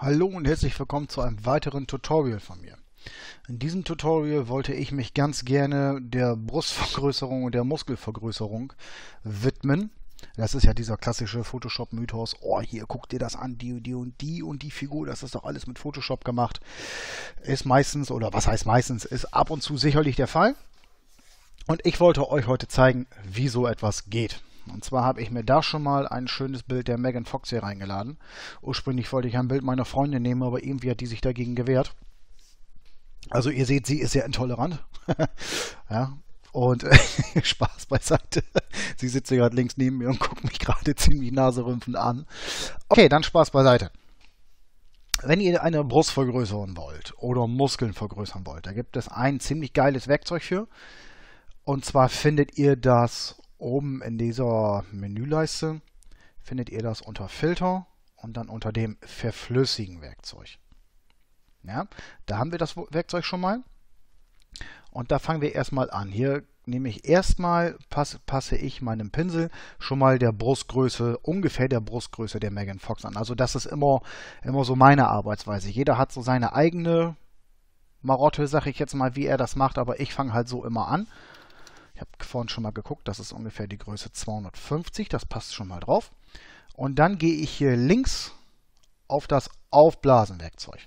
Hallo und herzlich willkommen zu einem weiteren Tutorial von mir. In diesem Tutorial wollte ich mich ganz gerne der Brustvergrößerung und der Muskelvergrößerung widmen. Das ist ja dieser klassische Photoshop-Mythos. Oh, hier guckt dir das an, die und die und die und die Figur, das ist doch alles mit Photoshop gemacht. Ist meistens, oder was heißt meistens, ist ab und zu sicherlich der Fall. Und ich wollte euch heute zeigen, wie so etwas geht. Und zwar habe ich mir da schon mal ein schönes Bild der Megan Fox hier reingeladen. Ursprünglich wollte ich ein Bild meiner Freundin nehmen, aber irgendwie hat die sich dagegen gewehrt. Also ihr seht, sie ist sehr intolerant. ja. Und Spaß beiseite. sie sitzt hier gerade links neben mir und guckt mich gerade ziemlich naserümpfend an. Okay, dann Spaß beiseite. Wenn ihr eine Brust vergrößern wollt oder Muskeln vergrößern wollt, da gibt es ein ziemlich geiles Werkzeug für. Und zwar findet ihr das Oben in dieser Menüleiste findet ihr das unter Filter und dann unter dem verflüssigen Werkzeug. Ja, da haben wir das Werkzeug schon mal. Und da fangen wir erstmal an. Hier nehme ich erstmal, passe, passe ich meinem Pinsel schon mal der Brustgröße, ungefähr der Brustgröße der Megan Fox an. Also das ist immer, immer so meine Arbeitsweise. Jeder hat so seine eigene Marotte, sag ich jetzt mal, wie er das macht, aber ich fange halt so immer an ich habe vorhin schon mal geguckt, das ist ungefähr die Größe 250, das passt schon mal drauf. Und dann gehe ich hier links auf das Aufblasenwerkzeug.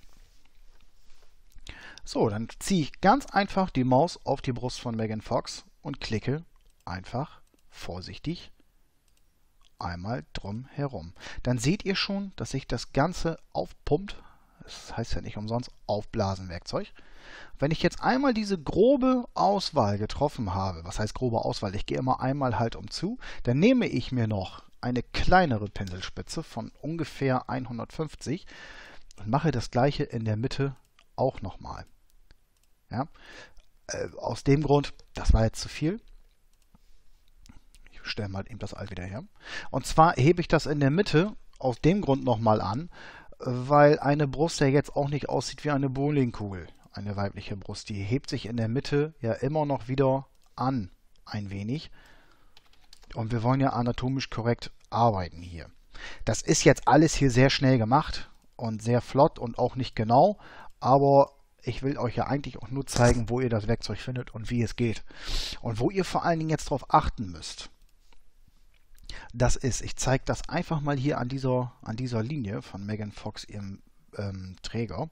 So, dann ziehe ich ganz einfach die Maus auf die Brust von Megan Fox und klicke einfach vorsichtig einmal drum herum. Dann seht ihr schon, dass sich das Ganze aufpumpt das heißt ja nicht umsonst Aufblasenwerkzeug. Wenn ich jetzt einmal diese grobe Auswahl getroffen habe, was heißt grobe Auswahl? Ich gehe immer einmal halt um zu, dann nehme ich mir noch eine kleinere Pinselspitze von ungefähr 150 und mache das gleiche in der Mitte auch nochmal. Ja? Äh, aus dem Grund, das war jetzt zu viel. Ich stelle mal eben das all wieder her. Und zwar hebe ich das in der Mitte aus dem Grund nochmal an, weil eine Brust ja jetzt auch nicht aussieht wie eine Bowlingkugel, eine weibliche Brust. Die hebt sich in der Mitte ja immer noch wieder an, ein wenig. Und wir wollen ja anatomisch korrekt arbeiten hier. Das ist jetzt alles hier sehr schnell gemacht und sehr flott und auch nicht genau, aber ich will euch ja eigentlich auch nur zeigen, wo ihr das Werkzeug findet und wie es geht. Und wo ihr vor allen Dingen jetzt darauf achten müsst das ist. Ich zeige das einfach mal hier an dieser, an dieser Linie von Megan Fox, ihrem ähm, Träger.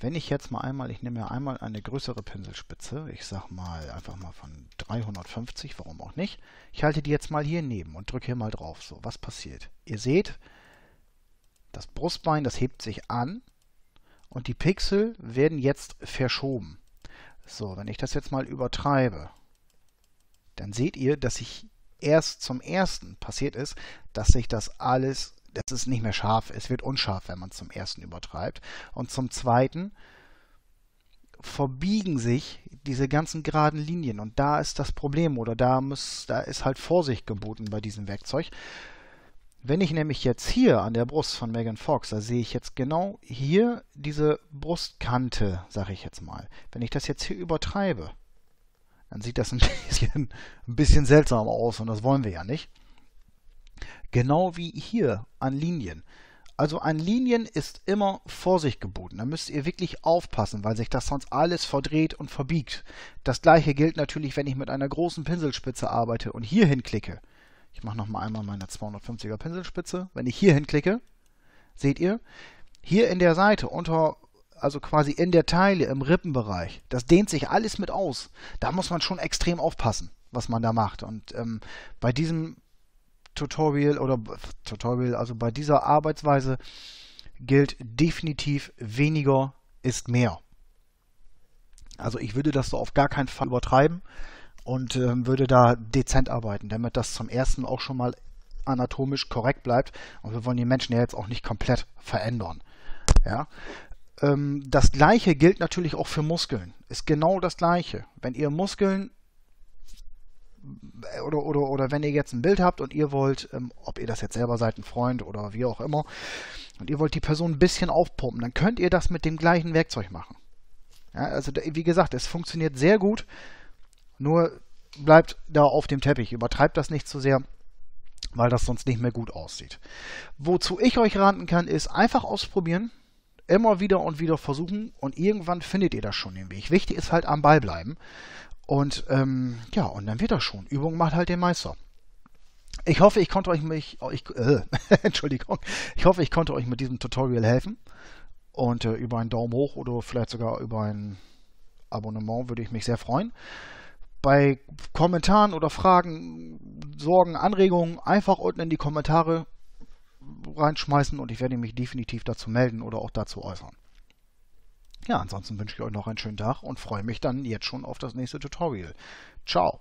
Wenn ich jetzt mal einmal, ich nehme ja einmal eine größere Pinselspitze, ich sag mal einfach mal von 350, warum auch nicht. Ich halte die jetzt mal hier neben und drücke hier mal drauf. So, was passiert? Ihr seht, das Brustbein, das hebt sich an und die Pixel werden jetzt verschoben. So, wenn ich das jetzt mal übertreibe, dann seht ihr, dass sich erst zum ersten passiert ist, dass sich das alles, das ist nicht mehr scharf, es wird unscharf, wenn man zum ersten übertreibt. Und zum zweiten verbiegen sich diese ganzen geraden Linien und da ist das Problem oder da, muss, da ist halt Vorsicht geboten bei diesem Werkzeug. Wenn ich nämlich jetzt hier an der Brust von Megan Fox, da sehe ich jetzt genau hier diese Brustkante, sage ich jetzt mal. Wenn ich das jetzt hier übertreibe, dann sieht das ein bisschen, ein bisschen seltsam aus und das wollen wir ja nicht. Genau wie hier an Linien. Also an Linien ist immer Vorsicht geboten. Da müsst ihr wirklich aufpassen, weil sich das sonst alles verdreht und verbiegt. Das gleiche gilt natürlich, wenn ich mit einer großen Pinselspitze arbeite und hierhin klicke. Ich mache nochmal einmal meine 250er Pinselspitze. Wenn ich hierhin klicke, seht ihr, hier in der Seite unter also quasi in der Teile, im Rippenbereich, das dehnt sich alles mit aus. Da muss man schon extrem aufpassen, was man da macht. Und ähm, bei diesem Tutorial oder Tutorial, also bei dieser Arbeitsweise gilt definitiv weniger ist mehr. Also ich würde das so auf gar keinen Fall übertreiben und ähm, würde da dezent arbeiten, damit das zum ersten auch schon mal anatomisch korrekt bleibt. Und wir wollen die Menschen ja jetzt auch nicht komplett verändern. Ja? Ähm, das gleiche gilt natürlich auch für Muskeln. Ist genau das gleiche. Wenn ihr Muskeln äh, oder, oder, oder wenn ihr jetzt ein Bild habt und ihr wollt, ähm, ob ihr das jetzt selber seid, ein Freund oder wie auch immer, und ihr wollt die Person ein bisschen aufpumpen, dann könnt ihr das mit dem gleichen Werkzeug machen. Ja, also wie gesagt, es funktioniert sehr gut, nur bleibt da auf dem Teppich, übertreibt das nicht zu sehr, weil das sonst nicht mehr gut aussieht. Wozu ich euch raten kann, ist einfach ausprobieren, immer wieder und wieder versuchen und irgendwann findet ihr das schon den Weg. Wichtig ist halt am Ball bleiben. Und ähm, ja, und dann wird das schon. Übung macht halt den Meister. Ich hoffe, ich konnte euch, mich, oh, ich, äh, Entschuldigung, ich hoffe, ich konnte euch mit diesem Tutorial helfen. Und äh, über einen Daumen hoch oder vielleicht sogar über ein Abonnement würde ich mich sehr freuen. Bei Kommentaren oder Fragen, Sorgen, Anregungen einfach unten in die Kommentare reinschmeißen und ich werde mich definitiv dazu melden oder auch dazu äußern. Ja, ansonsten wünsche ich euch noch einen schönen Tag und freue mich dann jetzt schon auf das nächste Tutorial. Ciao!